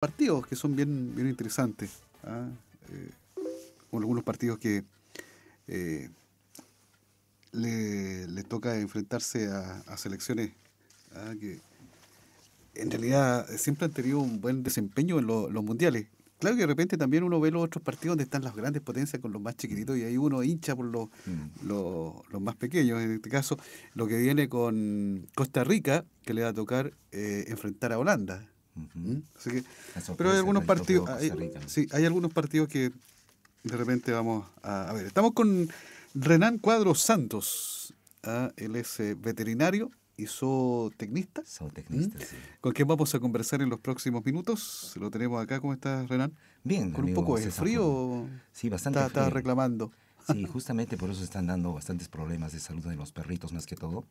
partidos que son bien, bien interesantes. ¿ah? Eh, algunos partidos que eh, le, toca enfrentarse a, selecciones ¿ah? que en realidad siempre han tenido un buen desempeño en los mundiales. Claro que de repente también uno ve los otros partidos donde están las grandes potencias con los más chiquititos y ahí uno hincha por los, mm. los, más pequeños. En este caso, lo que viene con Costa Rica, que le va a tocar eh, enfrentar a Holanda. Así que, pero hay algunos partidos, sí, hay algunos partidos que de repente vamos a, a ver. Estamos con Renan Cuadros Santos, ah, él es eh, veterinario y zootecnista. Zootecnista, Con quien vamos a conversar en los próximos minutos. Lo tenemos acá. ¿Cómo estás, Renan? Bien, Con un poco de frío. Sí, bastante frío. Está reclamando. Sí, justamente por eso están dando bastantes problemas de salud de los perritos, más que todo.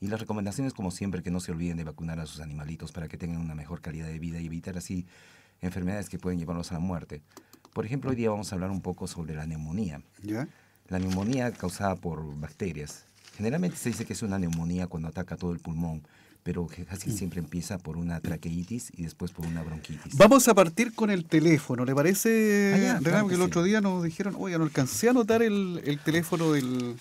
Y las recomendaciones, como siempre, que no se olviden de vacunar a sus animalitos para que tengan una mejor calidad de vida y evitar así enfermedades que pueden llevarlos a la muerte. Por ejemplo, hoy día vamos a hablar un poco sobre la neumonía. ¿Ya? La neumonía causada por bacterias. Generalmente se dice que es una neumonía cuando ataca todo el pulmón, pero casi siempre empieza por una traqueitis y después por una bronquitis. Vamos a partir con el teléfono, ¿le parece? Ah, Renato, que el otro día nos dijeron, oye, no alcancé a notar el, teléfono del,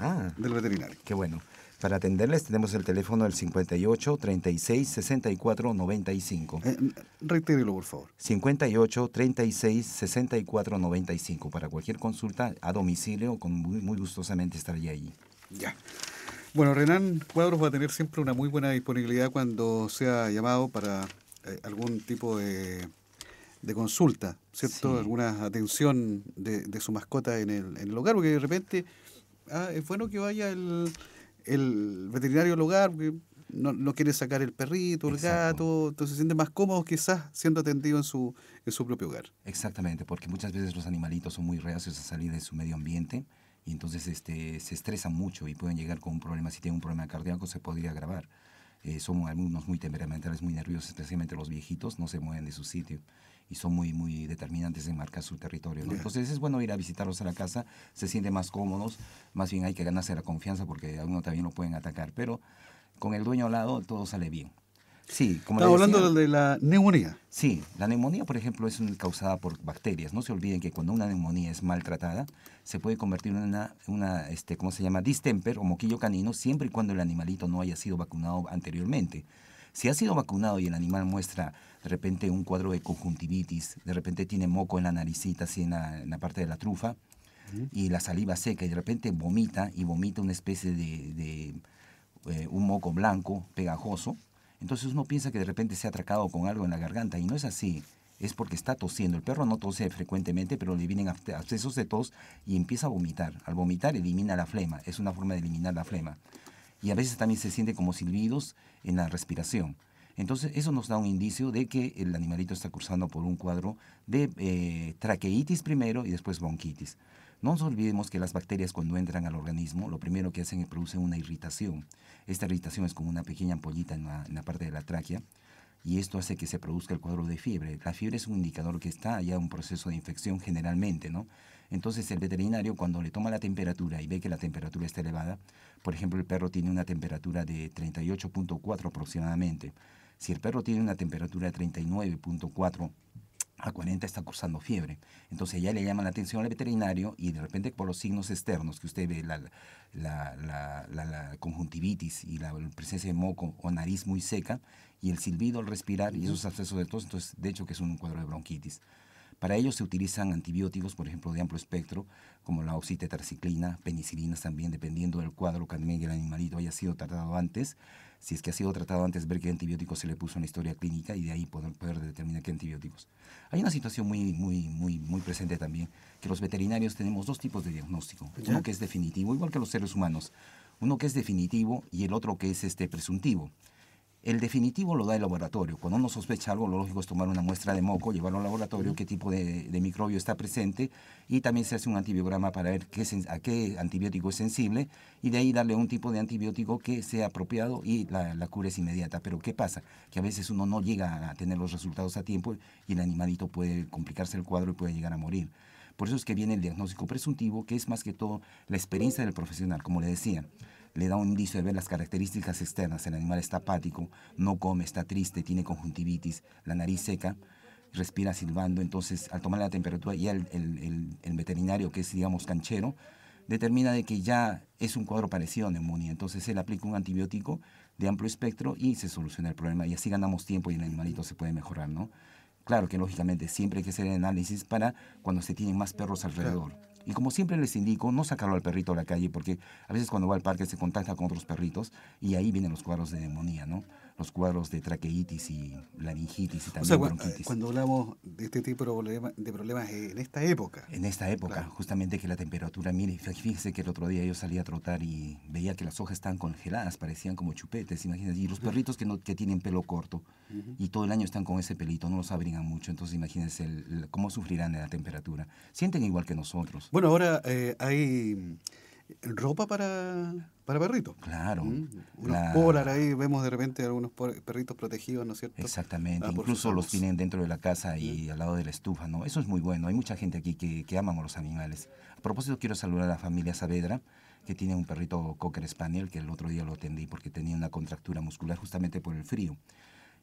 ah, del veterinario. Qué bueno. Para atenderles tenemos el teléfono del 58 36 64 95. Eh, retírelo, por favor. 58 36 64 95. Para cualquier consulta a domicilio, con muy, gustosamente estaría ahí. Ya. Bueno, Renan Cuadros va a tener siempre una muy buena disponibilidad cuando sea llamado para eh, algún tipo de, consulta, ¿cierto? Alguna atención de, su mascota en el, hogar, porque de repente ah, es bueno que vaya el el veterinario del hogar no, quiere sacar el perrito, el gato, entonces se siente más cómodo quizás siendo atendido en su, en su propio hogar. Exactamente, porque muchas veces los animalitos son muy reacios a salir de su medio ambiente y entonces este, se estresan mucho y pueden llegar con un problema, si tienen un problema cardíaco se podría agravar. Eh, son algunos muy temperamentales, muy nerviosos, especialmente los viejitos, no se mueven de su sitio y son muy, muy determinantes en marcar su territorio. Entonces es bueno ir a visitarlos a la casa, se sienten más cómodos, más bien hay que ganarse la confianza porque a uno también lo pueden atacar, pero con el dueño al lado todo sale bien. Sí, como Estaba hablando de la neumonía. Sí, la neumonía, por ejemplo, es causada por bacterias. No se olviden que cuando una neumonía es maltratada, se puede convertir en una, una este, ¿cómo se llama? Distemper o moquillo canino, siempre y cuando el animalito no haya sido vacunado anteriormente. Si ha sido vacunado y el animal muestra de repente un cuadro de conjuntivitis, de repente tiene moco en la naricita, así en la, parte de la trufa, y la saliva seca, y de repente vomita y vomita una especie de, eh, un moco blanco, pegajoso, entonces uno piensa que de repente se ha atracado con algo en la garganta, y no es así es porque está tosiendo. El perro no tose frecuentemente, pero le vienen accesos de tos y empieza a vomitar. Al vomitar elimina la flema, es una forma de eliminar la flema y a veces también se siente como silbidos en la respiración. Entonces, eso nos da un indicio de que el animalito está cursando por un cuadro de eh, traqueitis primero y después bronquitis. No nos olvidemos que las bacterias cuando entran al organismo, lo primero que hacen es producen una irritación. Esta irritación es como una pequeña ampollita en la, parte de la tráquea y esto hace que se produzca el cuadro de fiebre. La fiebre es un indicador que está allá un proceso de infección generalmente, ¿no? Entonces el veterinario cuando le toma la temperatura y ve que la temperatura está elevada, por ejemplo el perro tiene una temperatura de 38.4 aproximadamente, si el perro tiene una temperatura de 39.4, a 40 está cursando fiebre. Entonces ya le llama la atención al veterinario y de repente por los signos externos que usted ve, la, la conjuntivitis y la presencia de moco o nariz muy seca y el silbido al respirar y esos accesos de tos, entonces de hecho que es un cuadro de bronquitis. Para ello se utilizan antibióticos, por ejemplo, de amplio espectro, como la oxitetraciclina, penicilinas también, dependiendo del cuadro que el animalito haya sido tratado antes. Si es que ha sido tratado antes, ver qué antibióticos se le puso en la historia clínica y de ahí poder, poder determinar qué antibióticos. Hay una situación muy, muy, muy, muy presente también, que los veterinarios tenemos dos tipos de diagnóstico. Uno que es definitivo, igual que los seres humanos. Uno que es definitivo y el otro que es este presuntivo. El definitivo lo da el laboratorio. Cuando uno sospecha algo, lo lógico es tomar una muestra de moco, llevarlo al laboratorio, qué tipo de, microbio está presente y también se hace un antibiograma para ver qué, a qué antibiótico es sensible y de ahí darle un tipo de antibiótico que sea apropiado y la, la cura es inmediata. Pero ¿qué pasa? Que a veces uno no llega a tener los resultados a tiempo y el animalito puede complicarse el cuadro y puede llegar a morir. Por eso es que viene el diagnóstico presuntivo, que es más que todo la experiencia del profesional, como le decía le da un indicio de ver las características externas. El animal está apático, no come, está triste, tiene conjuntivitis, la nariz seca, respira silbando. Entonces, al tomar la temperatura, ya el, veterinario, que es, digamos, canchero, determina de que ya es un cuadro parecido a neumonía. Entonces, él aplica un antibiótico de amplio espectro y se soluciona el problema. Y así ganamos tiempo y el animalito se puede mejorar, ¿no? Claro que lógicamente siempre hay que hacer el análisis para cuando se tienen más perros alrededor. Y como siempre les indico, no sacarlo al perrito a la calle, porque a veces cuando va al parque se contacta con otros perritos y ahí vienen los cuadros de demonía. ¿no? los cuadros de traqueitis y laringitis y también bronquitis. Cuando hablamos de este tipo de, problemas eh, en esta época. En esta época, justamente que la temperatura, mire, fíjese que el otro día yo salí a trotar y veía que las hojas están congeladas, parecían como chupetes, imagínense. Y los perritos que, no, tienen pelo corto y todo el año están con ese pelito, no los abrigan mucho, entonces imagínense cómo sufrirán de la temperatura. Sienten igual que nosotros. Bueno, ahora eh, hay ropa para, para perritos. Claro. Mm, unos polar ahí, vemos de repente algunos perritos protegidos, ¿no es cierto? Exactamente, ah, incluso los tienen dentro de la casa y mm. al lado de la estufa, ¿no? Eso es muy bueno, hay mucha gente aquí que, que a los animales. A propósito, quiero saludar a la familia Saavedra, que tiene un perrito Cocker Spaniel, que el otro día lo atendí porque tenía una contractura muscular justamente por el frío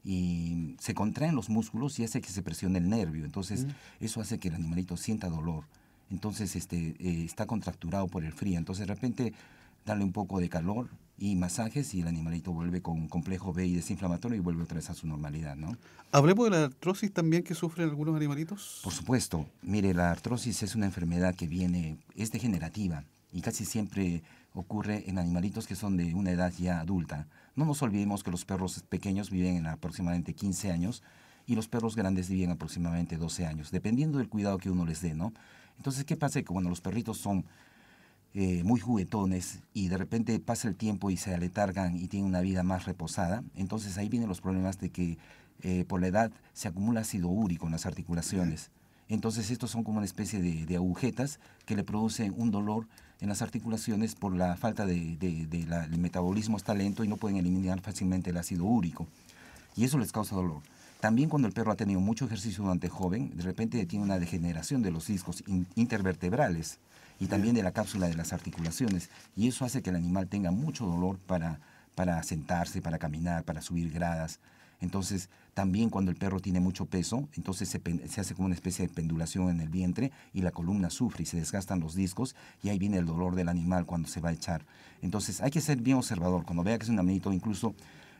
y se contraen los músculos y hace que se presione el nervio. Entonces, mm. eso hace que el animalito sienta dolor entonces este, eh, está contracturado por el frío. Entonces de repente darle un poco de calor y masajes y el animalito vuelve con un complejo B y desinflamatorio y vuelve otra vez a su normalidad, ¿no? ¿Hablemos de la artrosis también que sufren algunos animalitos? Por supuesto. Mire, la artrosis es una enfermedad que viene, es degenerativa y casi siempre ocurre en animalitos que son de una edad ya adulta. No nos olvidemos que los perros pequeños viven en aproximadamente 15 años y los perros grandes viven aproximadamente 12 años, dependiendo del cuidado que uno les dé, ¿no? Entonces, ¿qué pasa? Que cuando los perritos son eh, muy juguetones y de repente pasa el tiempo y se aletargan y tienen una vida más reposada. Entonces ahí vienen los problemas de que eh, por la edad se acumula ácido úrico en las articulaciones. Entonces estos son como una especie de, agujetas que le producen un dolor en las articulaciones por la falta de, el metabolismo está lento y no pueden eliminar fácilmente el ácido úrico. Y eso les causa dolor. También cuando el perro ha tenido mucho ejercicio durante joven, de repente tiene una degeneración de los discos intervertebrales y también de la cápsula de las articulaciones. Y eso hace que el animal tenga mucho dolor para, para sentarse, para caminar, para subir gradas. Entonces, también cuando el perro tiene mucho peso, entonces se, hace como una especie de pendulación en el vientre y la columna sufre y se desgastan los discos y ahí viene el dolor del animal cuando se va a echar. Entonces, hay que ser bien observador. Cuando vea que es un amiguito, incluso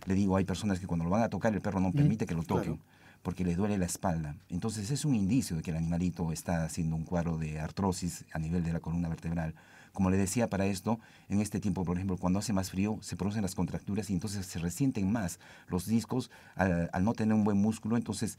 le digo, hay personas que cuando lo van a tocar, el perro no permite que lo toquen. porque le duele la espalda. Entonces es un indicio de que el animalito está haciendo un cuadro de artrosis a nivel de la columna vertebral. Como le decía para esto, en este tiempo, por ejemplo, cuando hace más frío, se producen las contracturas y entonces se resienten más los discos al no tener un buen músculo, entonces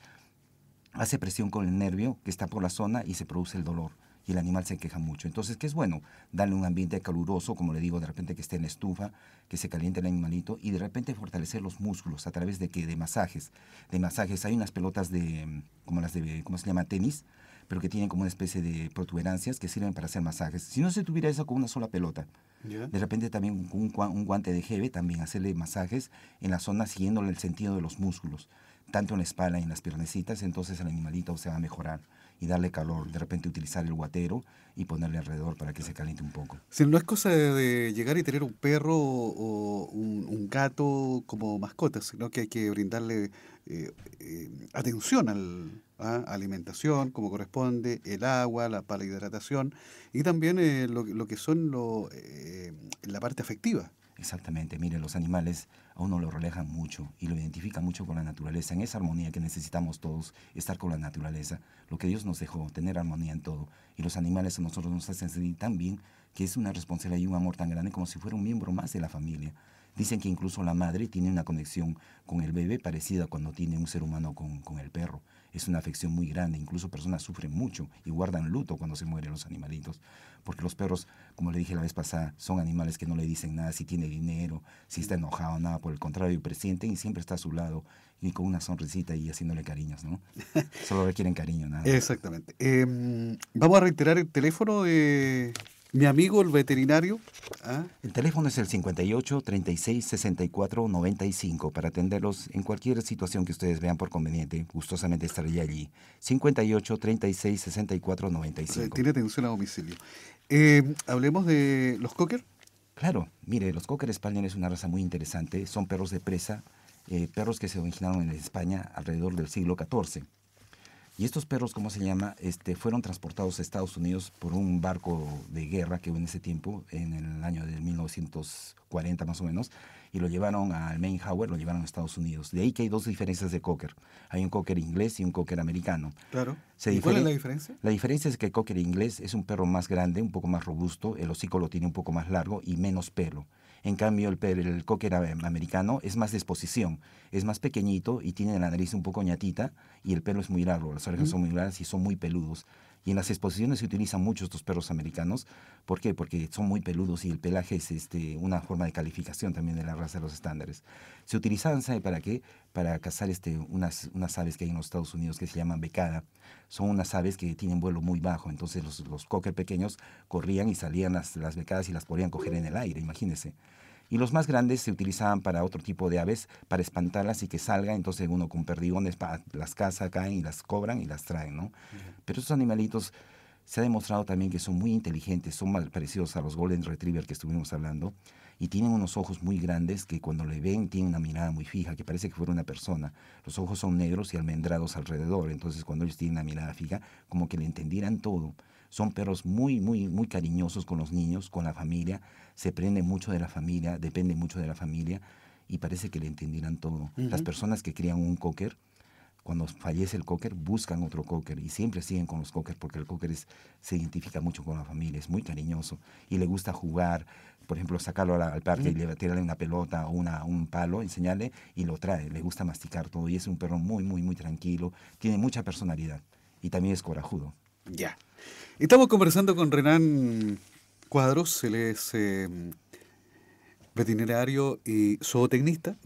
hace presión con el nervio que está por la zona y se produce el dolor y el animal se queja mucho. Entonces, ¿qué es bueno? Darle un ambiente caluroso, como le digo, de repente que esté en estufa, que se caliente el animalito y de repente fortalecer los músculos a través de que de masajes. De masajes hay unas pelotas de como las de ¿cómo se llama? tenis, pero que tienen como una especie de protuberancias que sirven para hacer masajes. Si no se tuviera eso con una sola pelota, de repente también con un, guante de jeve, también hacerle masajes en la zona siguiéndole el sentido de los músculos, tanto en la espalda y en las piernecitas, entonces el animalito se va a mejorar y darle calor. De repente utilizar el guatero y ponerle alrededor para que se caliente un poco. Si no es cosa de llegar y tener un perro o un, gato como mascota, sino que hay que brindarle eh, eh, atención a la ¿ah? alimentación como corresponde, el agua, la para hidratación y también eh, lo, lo, que son lo, la parte afectiva. Exactamente, mire, los animales a uno lo relajan mucho y lo identifican mucho con la naturaleza, en esa armonía que necesitamos todos, estar con la naturaleza, lo que Dios nos dejó, tener armonía en todo. Y los animales a nosotros nos hacen sentir tan bien que es una responsabilidad y un amor tan grande como si fuera un miembro más de la familia. Dicen que incluso la madre tiene una conexión con el bebé parecida cuando tiene un ser humano con el perro es una afección muy grande. Incluso personas sufren mucho y guardan luto cuando se mueren los animalitos. Porque los perros, como le dije la vez pasada, son animales que no le dicen nada si tiene dinero, si está enojado, nada. Por el contrario, presienten y siempre está a su lado y con una sonrisita y haciéndole cariños, ¿no? Solo requieren cariño, nada. Exactamente. Em, vamos a reiterar el teléfono de mi amigo el veterinario. ¿ah? El teléfono es el 58 36 64 95 para atenderlos en cualquier situación que ustedes vean por conveniente. Gustosamente estaré allí. 58 36 64 95. Tiene atención a domicilio. Eh, Hablemos de los cocker. Claro, mire, los cocker españoles es una raza muy interesante. Son perros de presa, eh, perros que se originaron en España alrededor del siglo XIV. Y estos perros, ¿cómo se llama? Este, fueron transportados a Estados Unidos por un barco de guerra que hubo en ese tiempo, en el año de 1940 más o menos, y lo llevaron al Maine Howard, lo llevaron a Estados Unidos. De ahí que hay dos diferencias de cocker. Hay un cocker inglés y un cocker americano. Claro. ¿Cuál es la diferencia? La diferencia es que el cocker inglés es un perro más grande, un poco más robusto, el hocico lo tiene un poco más largo y menos pelo. En cambio, el, el cocker americano es más de exposición, es más pequeñito y tiene la nariz un poco ñatita y el pelo es muy largo, las orejas son muy largas y son muy peludos. Y en las exposiciones se utilizan mucho estos perros americanos. ¿Por qué? Porque son muy peludos y el pelaje es este, una forma de calificación también de la raza de los estándares. Se utilizaban, ¿sabe para qué? Para cazar este, unas, unas aves que hay en los Estados Unidos que se llaman becada. Son unas aves que tienen vuelo muy bajo. Entonces los, los cocker pequeños corrían y salían las, las becadas y las podían coger en el aire, imagínense y los más grandes se utilizaban para otro tipo de aves, para espantarlas y que salgan, entonces uno con perdigones las caza, caen y las cobran y las traen, ¿no? Pero esos animalitos se ha demostrado también que son muy inteligentes, son parecidos a los golden retriever que estuvimos hablando y tienen unos ojos muy grandes que cuando le ven tienen una mirada muy fija, que parece que fuera una persona. Los ojos son negros y almendrados alrededor, entonces cuando ellos tienen una mirada fija, como que le entendieran todo. Son perros muy, muy, muy cariñosos con los niños, con la familia, se prende mucho de la familia, depende mucho de la familia y parece que le entenderán todo. Las personas que crían un cocker, cuando fallece el cocker, buscan otro cocker y siempre siguen con los cóker, porque el cocker es, se identifica mucho con la familia, es muy cariñoso y le gusta jugar. Por ejemplo, sacarlo al parque y va y tirarle una pelota o una, un palo, enseñarle y lo trae. Le gusta masticar todo y es un perro muy, muy, muy tranquilo. Tiene mucha personalidad y también es corajudo. Ya. Estamos conversando con Renan Cuadros, él es eh, veterinario y zootecnista.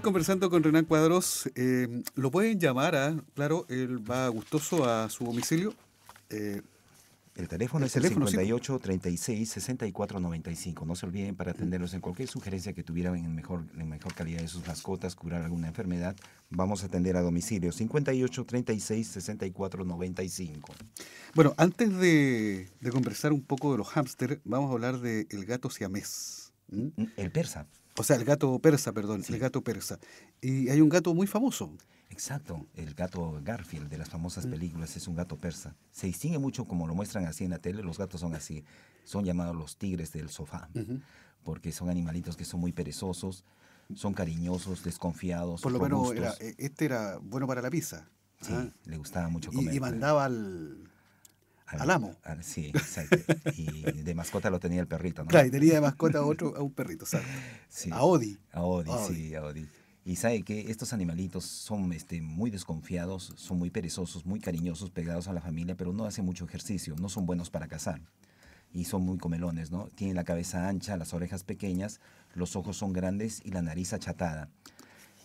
Conversando con Renan Cuadros, eh, lo pueden llamar a, claro, él va gustoso a su domicilio. Eh, el teléfono es el 58 36 64 95. No se olviden para atenderlos en cualquier sugerencia que tuvieran en mejor, en mejor calidad de sus mascotas, curar alguna enfermedad. Vamos a atender a domicilio. 58 36 64 95. Bueno, antes de, conversar un poco de los hámster, vamos a hablar del el gato siamés. Mm, el persa. O sea, el gato persa, perdón, el gato persa. Y hay un gato muy famoso. Exacto, el gato Garfield de las famosas mm. películas es un gato persa. Se distingue mucho como lo muestran así en la tele, los gatos son así, son llamados los tigres del sofá, porque son animalitos que son muy perezosos, son cariñosos, desconfiados. Por lo menos e, este era bueno para la pizza. Sí, ¿ah? le gustaba mucho comer. y mandaba al al, amo. sí, exacto. y de mascota lo tenía el perrito, ¿no? Claro, y tenía de mascota a otro, un perrito, ¿sabes? A Odi. A Odi, sí, a Odi. Y sabe que estos animalitos son este, muy desconfiados, son muy perezosos, muy cariñosos, pegados a la familia, pero no hacen mucho ejercicio, no son buenos para cazar. Y son muy comelones, ¿no? Tienen la cabeza ancha, las orejas pequeñas, los ojos son grandes y la nariz achatada.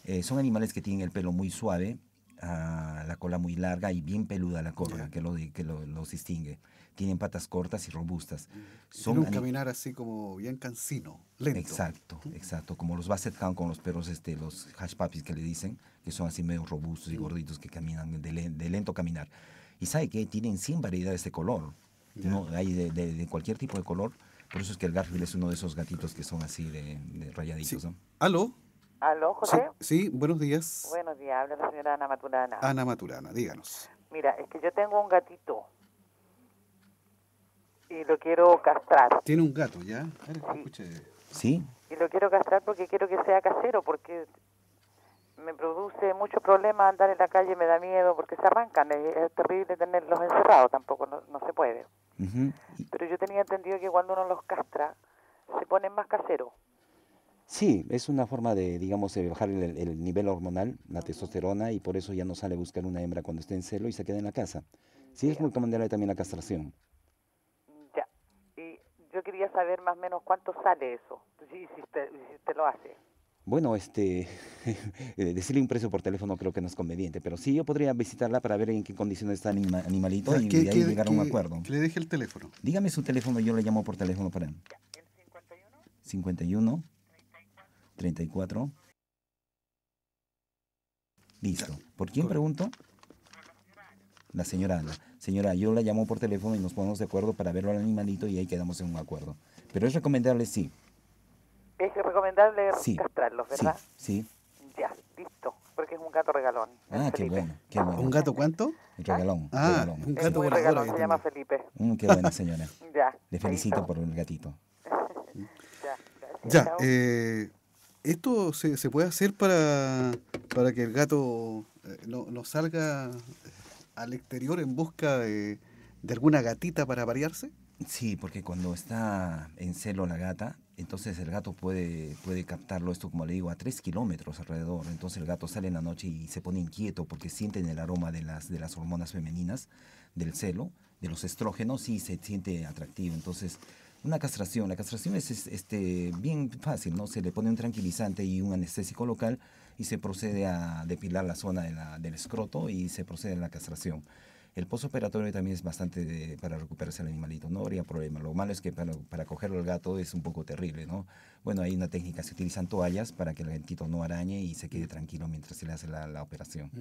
Eh, son animales que tienen el pelo muy suave, Ah, la cola muy larga y bien peluda la cola, que, lo, que los distingue. Tienen patas cortas y robustas. Son un caminar así como bien cansino, lento. Exacto, exacto. Como los Basset Hound con los perros, este, los Hash Puppies que le dicen, que son así medio robustos y gorditos que caminan de, lento caminar. Y sabe que tienen sin variedades de color. ¿no? Hay de, cualquier tipo de color. Por eso es que el Garfield es uno de esos gatitos que son así de, rayaditos. Sí. ¿Aló? ¿Aló, José? Sí, buenos días. Buenos días, habla la señora Ana Maturana. Ana Maturana, díganos. Mira, es que yo tengo un gatito y lo quiero castrar. Tiene un gato, ¿ya? sí. Y lo quiero castrar porque quiero que sea casero, porque me produce mucho problema andar en la calle, me da miedo porque se arrancan, es, terrible tenerlos encerrados, tampoco no, se puede. Pero yo tenía entendido que cuando uno los castra, se ponen más caseros. Sí, es una forma de, digamos, bajar el, nivel hormonal, la testosterona, y por eso ya no sale a buscar una hembra cuando esté en celo y se queda en la casa. Sí, es recomendable también la castración. Ya, y yo quería saber más o menos cuánto sale eso, si, si, usted, lo hace. Bueno, este, eh, decirle un precio por teléfono creo que no es conveniente, pero sí yo podría visitarla para ver en qué condiciones está el animalito y ahí llegar a un acuerdo. le deje el teléfono. Dígame su teléfono, yo le llamo por teléfono para... ¿El 51? 51. 34. Listo. ¿Por quién pregunto? La señora Ana. Señora, yo la llamo por teléfono y nos ponemos de acuerdo para verlo al animalito y ahí quedamos en un acuerdo. Pero es recomendable, sí. Es recomendable sí. castrarlos, ¿verdad? Sí, sí. Ya, listo. Porque es un gato regalón. Ah, qué bueno, qué bueno. ¿Un gato cuánto? El regalón. Ah, regalón. un gato regalón. Se llama Felipe. Mm, qué buena señora. ya. Le felicito por el gatito. ya, gracias. ya eh, ¿Esto se, se puede hacer para, para que el gato eh, no, no, salga al exterior en busca de, de alguna gatita para variarse? Sí, porque cuando está en celo la gata, entonces el gato puede, puede captarlo, esto como le digo, a tres kilómetros alrededor. Entonces el gato sale en la noche y se pone inquieto porque sienten el aroma de las, de las hormonas femeninas, del celo, de los estrógenos y se siente atractivo. Entonces una castración. La castración es, este, bien fácil, ¿no? Se le pone un tranquilizante y un anestésico local y se procede a depilar la zona del escroto y se procede a la castración. El postoperatorio también es bastante para recuperarse el animalito, no habría problema. Lo malo es que para, para cogerlo al gato es un poco terrible, ¿no? Bueno, hay una técnica, se utilizan toallas para que el gatito no arañe y se quede tranquilo mientras se le hace la, la operación.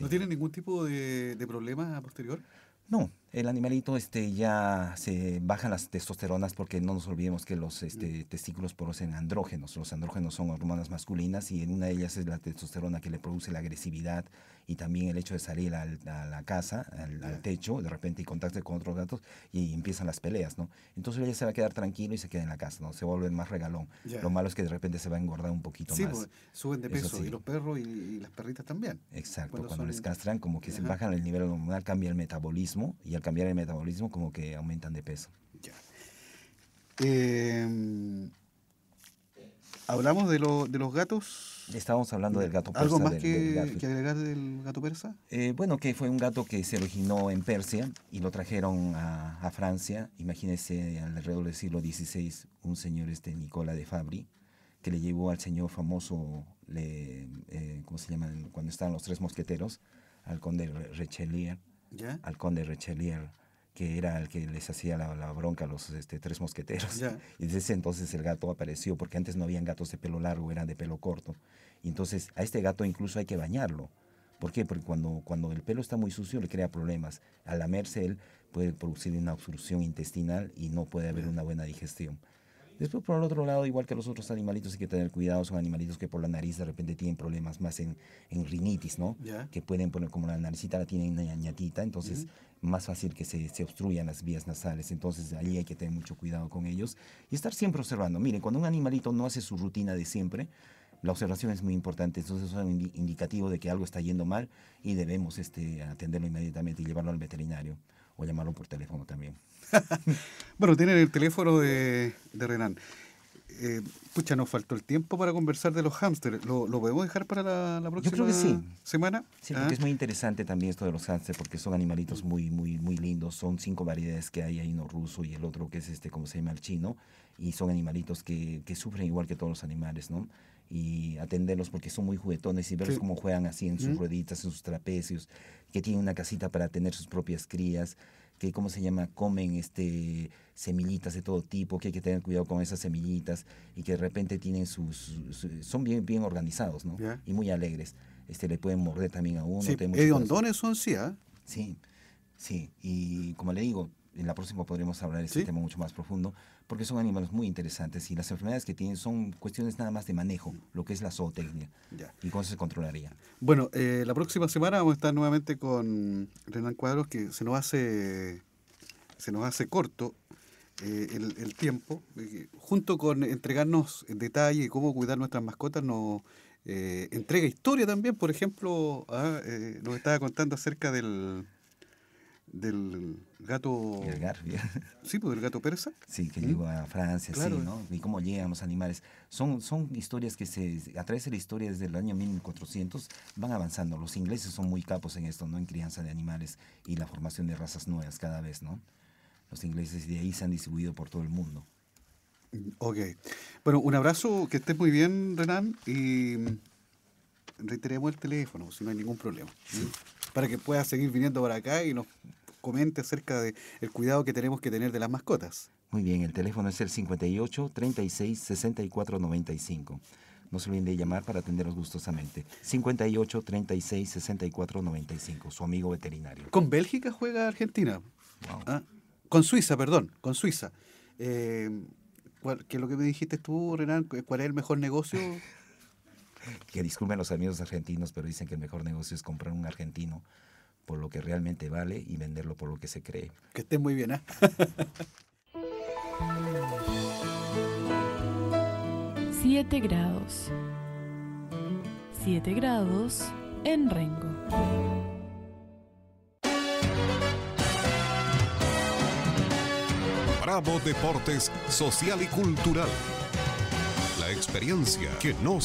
¿No tiene ningún tipo de, de problema posterior? No, el animalito este, ya se bajan las testosteronas porque no nos olvidemos que los este, mm. testículos producen andrógenos. Los andrógenos son hormonas masculinas y en una de ellas es la testosterona que le produce la agresividad, y también el hecho de salir a la casa, al, techo, de repente y contacto con otros gatos y empiezan las peleas, ¿no? Entonces ella se va a quedar tranquilo y se queda en la casa, ¿no? Se vuelve más regalón. Lo malo es que de repente se va a engordar un poquito sí, más. suben de peso, y los perros y, las perritas también. Exacto, cuando, les castran, como que se bajan el nivel hormonal, cambia el metabolismo, y al cambiar el metabolismo, como que aumentan de peso. Ya. Em, hablamos de, de los gatos Estábamos hablando del gato persa. ¿Algo más que, agregar del gato persa? Eh, bueno, que fue un gato que se originó en Persia y lo trajeron a, Francia. Imagínense, alrededor del siglo XVI, un señor este, Nicola de Fabri, que le llevó al señor famoso, le, eh, ¿cómo se llama? Cuando estaban los tres mosqueteros, al conde Richelieu. ¿Ya? Al conde Richelieu que era el que les hacía la, bronca a los este, tres mosqueteros. Y desde ese entonces el gato apareció, porque antes no habían gatos de pelo largo, eran de pelo corto. entonces a este gato incluso hay que bañarlo. ¿Por qué? Porque cuando, cuando el pelo está muy sucio le crea problemas. Al lamerse él puede producir una obstrucción intestinal y no puede haber una buena digestión. Después, por el otro lado, igual que los otros animalitos, hay que tener cuidado. Son animalitos que por la nariz de repente tienen problemas más en, en rinitis, ¿no? Que pueden poner, como la naricita la tienen una entonces más fácil que se, se, obstruyan las vías nasales. Entonces, allí hay que tener mucho cuidado con ellos y estar siempre observando. Miren, cuando un animalito no hace su rutina de siempre, la observación es muy importante, entonces es un indicativo de que algo está yendo mal y debemos este, atenderlo inmediatamente y llevarlo al veterinario o llamarlo por teléfono también. bueno, tienen el teléfono de, de Renan. Eh, pucha, nos faltó el tiempo para conversar de los hámsters. ¿Lo, ¿Lo, podemos dejar para la, la próxima Yo creo que sí. semana? Sí, ¿Ah? porque es muy interesante también esto de los hámsters, porque son animalitos muy, muy, muy lindos. Son cinco variedades que hay, hay uno ruso y el otro que es este, como se llama? El chino. Y son animalitos que, que sufren igual que todos los animales, ¿no? y atenderlos porque son muy juguetones y verlos cómo juegan así en sus rueditas, en sus trapecios, que tienen una casita para tener sus propias crías, que cómo se llama, comen este semillitas de todo tipo, que hay que tener cuidado con esas semillitas y que de repente tienen sus, son bien bien organizados, ¿no? Y muy alegres. Este le pueden morder también a uno, sí, son sí, ¿ah? Sí. Sí, y como le digo, en la próxima podremos hablar de este tema mucho más profundo, porque son animales muy interesantes y las enfermedades que tienen son cuestiones nada más de manejo, lo que es la zootecnia, y cómo se controlaría. Bueno, eh, la próxima semana vamos a estar nuevamente con Renan Cuadros, que se nos hace, se nos hace corto eh, el, tiempo, eh, junto con entregarnos en detalle cómo cuidar nuestras mascotas, nos entrega historia también, por ejemplo, ah, nos estaba contando acerca del del gato. Sí, pues del gato persa. Sí, que llegó a Francia, ¿no? Y cómo llegan los animales. Son, son historias que se. A través de la historia desde el año 1400 van avanzando. Los ingleses son muy capos en esto, ¿no? En crianza de animales y la formación de razas nuevas cada vez, ¿no? Los ingleses de ahí se han distribuido por todo el mundo. Ok. Bueno, un abrazo, que estés muy bien, Renan, y reiteremos el teléfono, pues, si no hay ningún problema. Para que pueda seguir viniendo para acá y nos comente acerca del cuidado que tenemos que tener de las mascotas. Muy bien, el teléfono es el 58 36 64 95. No se olviden de llamar para atenderlos gustosamente. 58 36 64 95, su amigo veterinario. Con Bélgica juega Argentina. Ah, con Suiza, perdón, con Suiza. Eh, ¿Qué es lo que me dijiste tú, Renan? ¿Cuál es el mejor negocio? que disculpen los amigos argentinos, pero dicen que el mejor negocio es comprar un argentino por lo que realmente vale y venderlo por lo que se cree. Que esté muy bien, ¿eh? Siete grados. Siete grados en Rengo. Bravo Deportes Social y Cultural. La experiencia que no